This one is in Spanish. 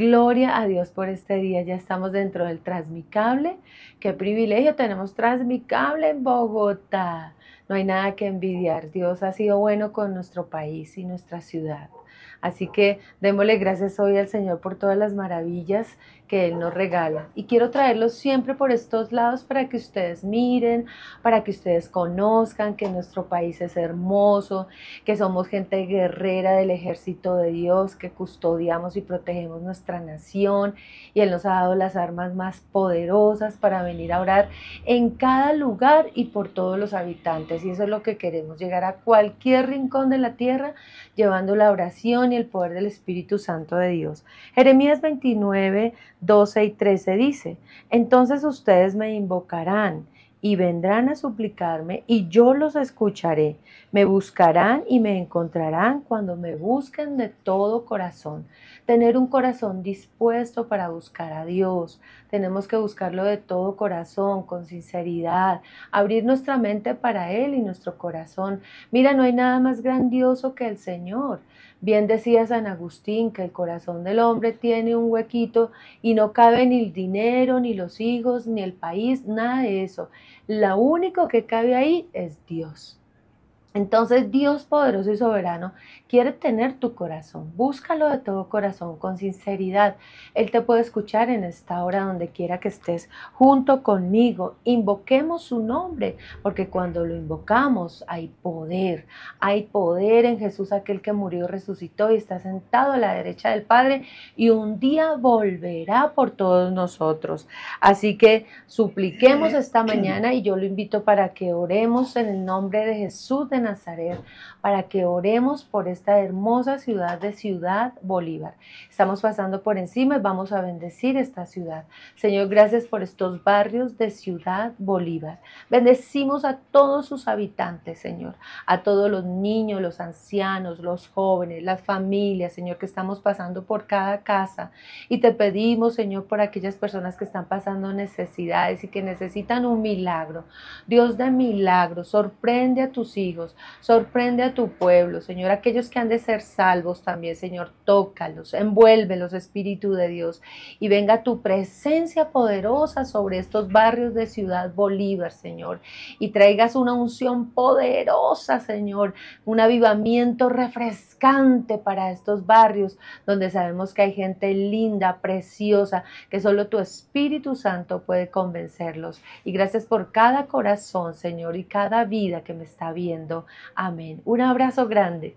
Gloria a Dios por este día. Ya estamos dentro del Transmicable. Qué privilegio tenemos Transmicable en Bogotá. No hay nada que envidiar. Dios ha sido bueno con nuestro país y nuestra ciudad. Así que démosle gracias hoy al Señor por todas las maravillas que Él nos regala. Y quiero traerlos siempre por estos lados para que ustedes miren, para que ustedes conozcan que nuestro país es hermoso, que somos gente guerrera del ejército de Dios, que custodiamos y protegemos nuestra nación. Y Él nos ha dado las armas más poderosas para venir a orar en cada lugar y por todos los habitantes. Y eso es lo que queremos, llegar a cualquier rincón de la tierra llevando la oración y el poder del Espíritu Santo de Dios. Jeremías 29, 12 y 13 dice, entonces ustedes me invocarán y vendrán a suplicarme y yo los escucharé. Me buscarán y me encontrarán cuando me busquen de todo corazón. Tener un corazón dispuesto para buscar a Dios. Tenemos que buscarlo de todo corazón, con sinceridad, abrir nuestra mente para Él y nuestro corazón. Mira, no hay nada más grandioso que el Señor. Bien decía San Agustín que el corazón del hombre tiene un huequito y no cabe ni el dinero, ni los hijos, ni el país, nada de eso. La único que cabe ahí es Dios. Entonces Dios poderoso y soberano quiere tener tu corazón. Búscalo de todo corazón, con sinceridad. Él te puede escuchar en esta hora donde quiera que estés junto conmigo. Invoquemos su nombre, porque cuando lo invocamos hay poder. Hay poder en Jesús, aquel que murió, resucitó y está sentado a la derecha del Padre y un día volverá por todos nosotros. Así que supliquemos esta mañana y yo lo invito para que oremos en el nombre de Jesús Nazaret para que oremos por esta hermosa ciudad de Ciudad Bolívar. Estamos pasando por encima y vamos a bendecir esta ciudad. Señor, gracias por estos barrios de Ciudad Bolívar. Bendecimos a todos sus habitantes, Señor, a todos los niños, los ancianos, los jóvenes, las familias, Señor, que estamos pasando por cada casa. Y te pedimos, Señor, por aquellas personas que están pasando necesidades y que necesitan un milagro. Dios de milagros, sorprende a tus hijos Sorprende a tu pueblo, Señor, aquellos que han de ser salvos también, Señor, tócalos, envuélvelos, Espíritu de Dios, y venga tu presencia poderosa sobre estos barrios de Ciudad Bolívar, Señor, y traigas una unción poderosa, Señor, un avivamiento refrescante para estos barrios donde sabemos que hay gente linda, preciosa, que solo tu Espíritu Santo puede convencerlos. Y gracias por cada corazón, Señor, y cada vida que me está viendo. Amén. Un abrazo grande.